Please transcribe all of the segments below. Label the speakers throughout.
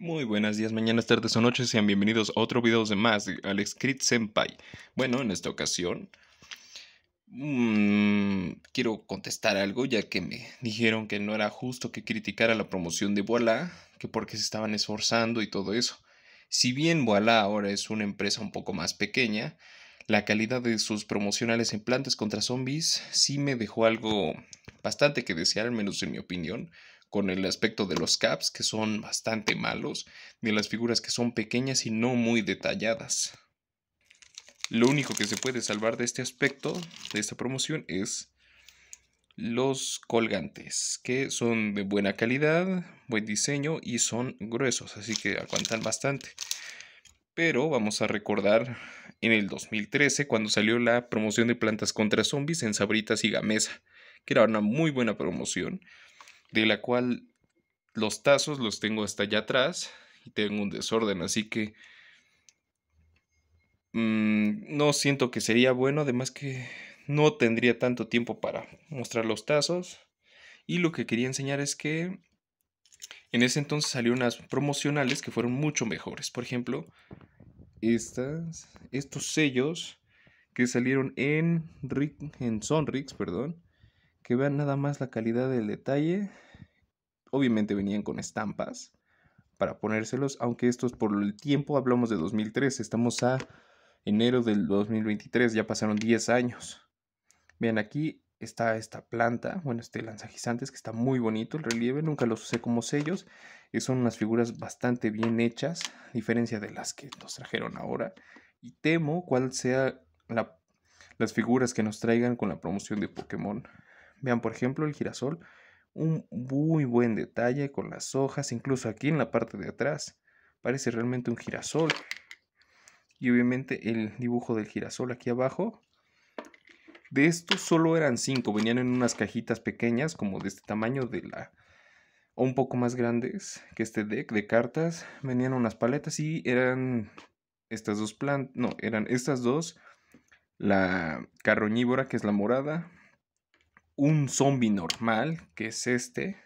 Speaker 1: Muy buenas días, mañanas, tardes o noches, sean bienvenidos a otro video de más de Alex Crit Senpai. Bueno, en esta ocasión mmm, quiero contestar algo ya que me dijeron que no era justo que criticara la promoción de Voilà, que porque se estaban esforzando y todo eso. Si bien Voilà ahora es una empresa un poco más pequeña, la calidad de sus promocionales en plantas contra zombies sí me dejó algo bastante que desear, al menos en mi opinión con el aspecto de los caps, que son bastante malos, de las figuras que son pequeñas y no muy detalladas. Lo único que se puede salvar de este aspecto, de esta promoción, es los colgantes, que son de buena calidad, buen diseño y son gruesos, así que aguantan bastante. Pero vamos a recordar en el 2013 cuando salió la promoción de plantas contra zombies en Sabritas y Gamesa, que era una muy buena promoción de la cual los tazos los tengo hasta allá atrás y tengo un desorden, así que mm, no siento que sería bueno, además que no tendría tanto tiempo para mostrar los tazos. Y lo que quería enseñar es que en ese entonces salieron unas promocionales que fueron mucho mejores. Por ejemplo, estas, estos sellos que salieron en, en Sonrix, perdón, que vean nada más la calidad del detalle. Obviamente venían con estampas para ponérselos, aunque estos por el tiempo hablamos de 2003, estamos a enero del 2023, ya pasaron 10 años. Vean aquí está esta planta, bueno, este lanzagizantes que está muy bonito el relieve, nunca los usé como sellos son unas figuras bastante bien hechas, a diferencia de las que nos trajeron ahora. Y temo cuál sea la, las figuras que nos traigan con la promoción de Pokémon Vean, por ejemplo, el girasol, un muy buen detalle con las hojas, incluso aquí en la parte de atrás. Parece realmente un girasol. Y obviamente el dibujo del girasol aquí abajo. De estos solo eran cinco. venían en unas cajitas pequeñas, como de este tamaño de la... o un poco más grandes que este deck de cartas. Venían unas paletas y eran estas dos plantas, no, eran estas dos. La carroñívora, que es la morada, un zombie normal, que es este.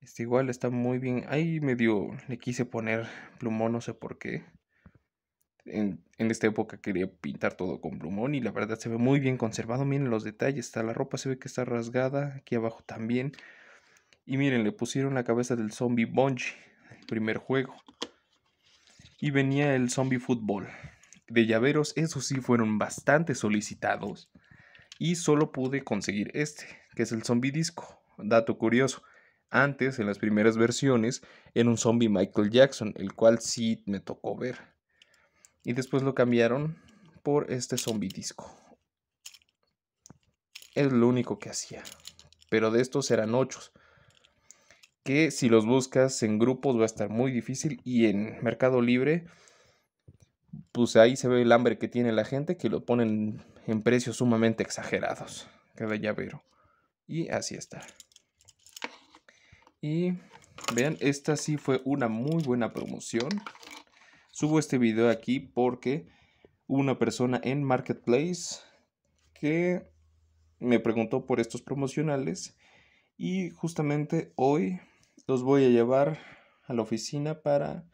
Speaker 1: Este igual está muy bien. Ahí medio le quise poner plumón, no sé por qué. En, en, esta época quería pintar todo con plumón y la verdad se ve muy bien conservado. Miren los detalles, está la ropa, se ve que está rasgada, aquí abajo también. Y miren, le pusieron la cabeza del zombie Bungie, el primer juego. Y venía el zombie fútbol. De llaveros, esos sí fueron bastante solicitados y solo pude conseguir este, que es el zombie disco. Dato curioso, antes en las primeras versiones era un zombie Michael Jackson, el cual sí me tocó ver. Y después lo cambiaron por este zombie disco. Es lo único que hacía. Pero de estos eran ocho. Que si los buscas en grupos va a estar muy difícil y en Mercado Libre pues ahí se ve el hambre que tiene la gente que lo ponen en precios sumamente exagerados. Cada llavero. Y así está. Y vean, esta sí fue una muy buena promoción. Subo este video aquí porque una persona en Marketplace que me preguntó por estos promocionales y justamente hoy los voy a llevar a la oficina para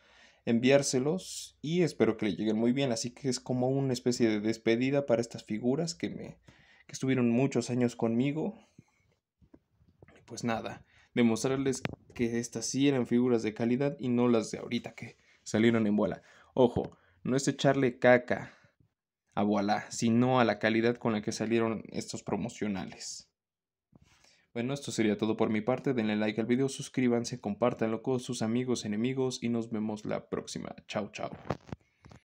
Speaker 1: enviárselos y espero que le lleguen muy bien. Así que es como una especie de despedida para estas figuras que me que estuvieron muchos años conmigo. Pues nada, demostrarles que estas sí eran figuras de calidad y no las de ahorita que salieron en bola. Ojo, no es echarle caca a Voilà, sino a la calidad con la que salieron estos promocionales. Bueno, esto sería todo por mi parte. Denle like al video, suscríbanse, compártanlo con sus amigos, enemigos y nos vemos la próxima. Chao, chao.